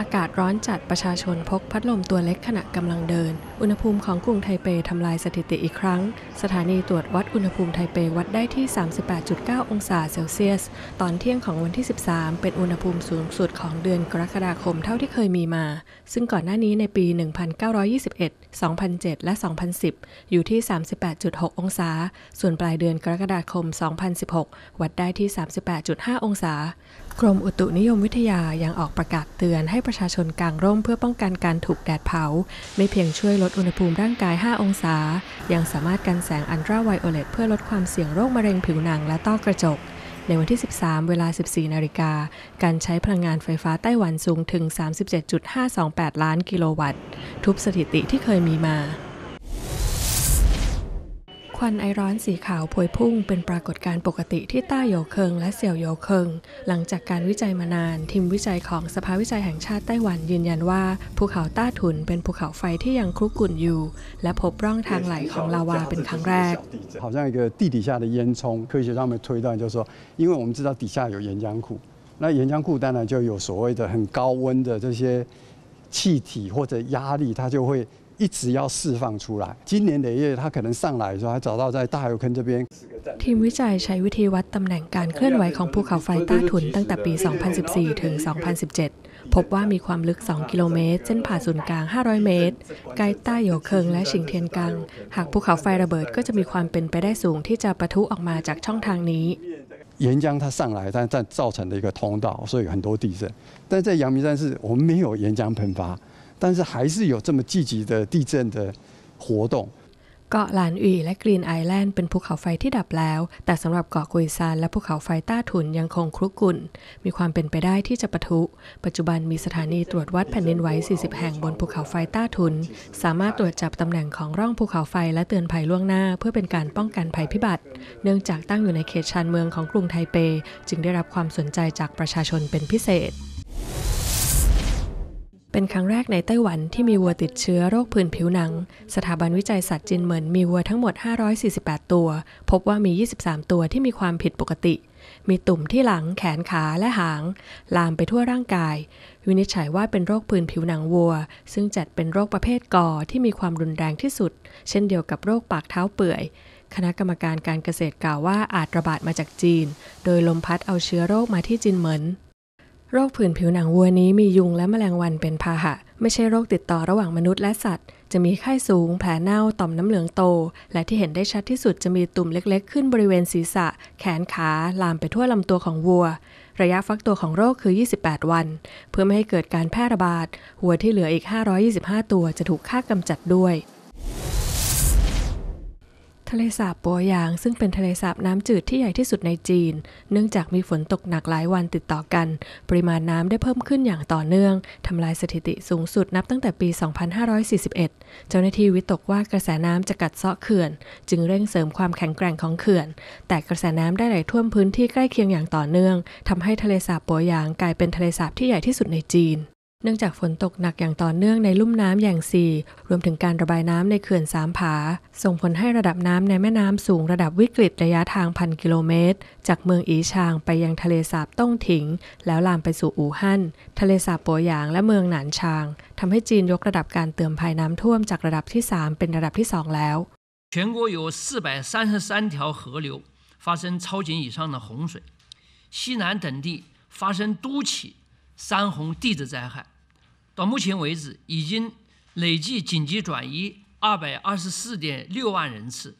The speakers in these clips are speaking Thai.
อากาศร้อนจัดประชาชนพกพัดลมตัวเล็กขณะกำลังเดิน อุณหภูมิของกรุงไทเปทำลายสถิติอีกครั้ง สถานีตรวจวัดอุณหภูมิไทเปวัดได้ที่ 38.9 องศาเซลเซียส ตอนเที่ยงของวันที่ 13 เป็นอุณหภูมิสูงสุดของเดือนกรกฎาคมเท่าที่เคยมีมา ซึ่งก่อนหน้านี้ในปี1921 2007 และ 2010 อยู่ที่ 38.6 องศา ส่วนปลายเดือนกรกฎาคม 2016 วัดได้ที่ 38.5 องศากรมอุตุนิยมวิทยายังออกประกาศเตือนให้ประชาชนกางร่มเพื่อป้องกันการถูกแดดเผา ไม่เพียงช่วยลดอุณหภูมิร่างกาย 5 องศา ยังสามารถกันแสงอันตราไวโอเลตเพื่อลดความเสี่ยงโรคมะเร็งผิวหนังและต้อกระจก ในวันที่ 13 เวลา 14 นาฬิกา การใช้พลังงานไฟฟ้าไต้หวันสูงถึง 37.528 ล้านกิโลวัตต์ทุบสถิติที่เคยมีมาควันไอร้อนสีขาวพวยพุ่งเป็นปรากฏการณ์ปกติที่ต้าโยเคิงและเสี่ยวโยเคิง หลังจากการวิจัยมานาน ทีมวิจัยของสภาวิจัยแห่งชาติไต้หวัน ยืนยันว่า ภูเขาต้าถุนเป็นภูเขาไฟที่ยังคลุกกุ่น อยู่ และพบร่องทางไหลของ ลาวาเป็นครั้งแรก好像一个地底下的烟囱，科学家们推断就是说，因为我们知道底下有岩浆库，那岩浆库当然就有所谓的很高温的这些气体或者压力，它就会一直要释放出来。今年累月，它可能上来的时候，还找到在大油坑这边。ทีมวิจัยใช้วิธีวัดตำแหน่งการเคลื่อนไหวของภูเขาไฟต้ถุนตั้งแต่ปี2014ถึง2017พบว่ามีความลึก2กิโลเมตรเส้นผ่าศูนย์กลาง500เมตรใกล้ต้าโยเคิงและชิงเทียนกังหากภูเขาไฟระเบิดก็จะมีความเป็นไปได้สูงที่จะประทุออกมาจากช่องทางนี้岩浆它上来，但但造成的一个通道，所以很多地震。但在阳明山是我们没有岩浆喷发，但是还是有这么积极的地震的活动。เกาะหลานอีและกรีนไอแลนด์เป็นภูเขาไฟที่ดับแล้ว แต่สำหรับเกาะกุยซานและภูเขาไฟต้าถุนยังคงครุกกุ่น มีความเป็นไปได้ที่จะปะทุ ปัจจุบันมีสถานีตรวจวัดแผ่นดินไหว 40 แห่งบนภูเขาไฟต้าทุน สามารถตรวจจับตำแหน่งของร่องภูเขาไฟและเตือนภัยล่วงหน้าเพื่อเป็นการป้องกันภัยพิบัติ เนื่องจากตั้งอยู่ในเขตชานเมืองของกรุงไทเป จึงได้รับความสนใจจากประชาชนเป็นพิเศษเป็นครั้งแรกในไต้หวันที่มีวัวติดเชื้อโรคผื่นผิวหนัง สถาบันวิจัยสัตว์จินเหมินมีวัวทั้งหมด 548 ตัว พบว่ามี 23 ตัวที่มีความผิดปกติ มีตุ่มที่หลัง แขนขาและหาง ลามไปทั่วร่างกาย วินิจฉัยว่าเป็นโรคผื่นผิวหนังวัว ซึ่งจัดเป็นโรคประเภทก่อ ที่มีความรุนแรงที่สุด เช่นเดียวกับโรคปากเท้าเปื่อย คณะกรรมการการเกษตรกล่าวว่าอาจระบาดมาจากจีน โดยลมพัดเอาเชื้อโรคมาที่จินเหมินโรคผื่นผิวหนังวัวนี้มียุงและแมลงวันเป็นพาหะ ไม่ใช่โรคติดต่อระหว่างมนุษย์และสัตว์ จะมีไข้สูงแผลเน่าต่อมน้ำเหลืองโต และที่เห็นได้ชัดที่สุดจะมีตุ่มเล็กๆขึ้นบริเวณศีรษะ แขนขาลามไปทั่วลำตัวของวัว ระยะฟักตัวของโรคคือ 28 วัน เพื่อไม่ให้เกิดการแพร่ระบาดวัวที่เหลืออีก 525 ตัวจะถูกฆ่ากำจัดด้วยทะเลสาบปัวยางซึ่งเป็นทะเลสาบน้ำจืดที่ใหญ่ที่สุดในจีน เนื่องจากมีฝนตกหนักหลายวันติดต่อกันปริมาณน้ำได้เพิ่มขึ้นอย่างต่อเนื่องทำลายสถิติสูงสุดนับตั้งแต่ปี 2541 เจ้าหน้าที่วิตกว่ากระแสน้ำจะกัดเซาะเขื่อนจึงเร่งเสริมความแข็งแกร่งของเขื่อนแต่กระแสน้ำได้ไหลท่วมพื้นที่ใกล้เคียงอย่างต่อเนื่องทำให้ทะเลสาบปัวยางกลายเป็นทะเลสาบที่ใหญ่ที่สุดในจีนเนื่องจากฝนตกหนักอย่างต่อเนื่องในลุ่มน้ำอย่างซีรวมถึงการระบายน้ำในเขื่อนสามผา ส่งผลให้ระดับน้ำในแม่น้ำสูงระดับวิกฤตระยะทางพันกิโลเมตรจากเมืองอีชางไปยังทะเลสาบต้องถิงแล้วลามไปสู่อู่ฮั่นทะเลสาบปัวหยางและเมืองหนานชางทำให้จีนยกระดับการเตือนภัยน้ำท่วมจากระดับที่ 3 เป็นระดับที่2แล้ว全国有433条河流发生超警以上的洪水西南等地发生多起山洪地质灾害。到目前为止，已经累计紧急转移二百二十四点六万人次。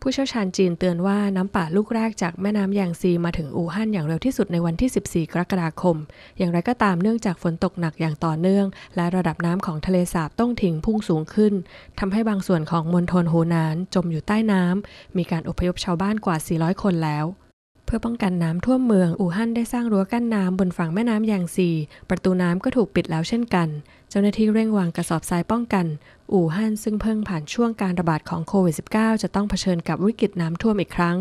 ผู้เชี่ยวชาญจีนเตือนว่าน้ำป่าลูกแรกจากแม่น้ำยางซีมาถึงอู่ฮั่นอย่างเร็วที่สุดในวันที่ 14 กรกฎาคม อย่างไรก็ตามเนื่องจากฝนตกหนักอย่างต่อเนื่อง และระดับน้ำของทะเลสาบต้องถิงพุ่งสูงขึ้นทำให้บางส่วนของมณฑลหูหนานจมอยู่ใต้น้ำมีการอพยพชาวบ้านกว่า400คนแล้วเพื่อป้องกันน้ำท่วมเมือง อู่ฮั่นได้สร้างรั้วกั้นน้ำบนฝั่งแม่น้ำย่างซีประตูน้ำก็ถูกปิดแล้วเช่นกัน เจ้าหน้าที่เร่งวางกระสอบทรายป้องกันอู่ฮั่นซึ่งเพิ่งผ่านช่วงการระบาดของโควิด -19 จะต้องเผชิญกับวิกฤตน้ำท่วมอีกครั้ง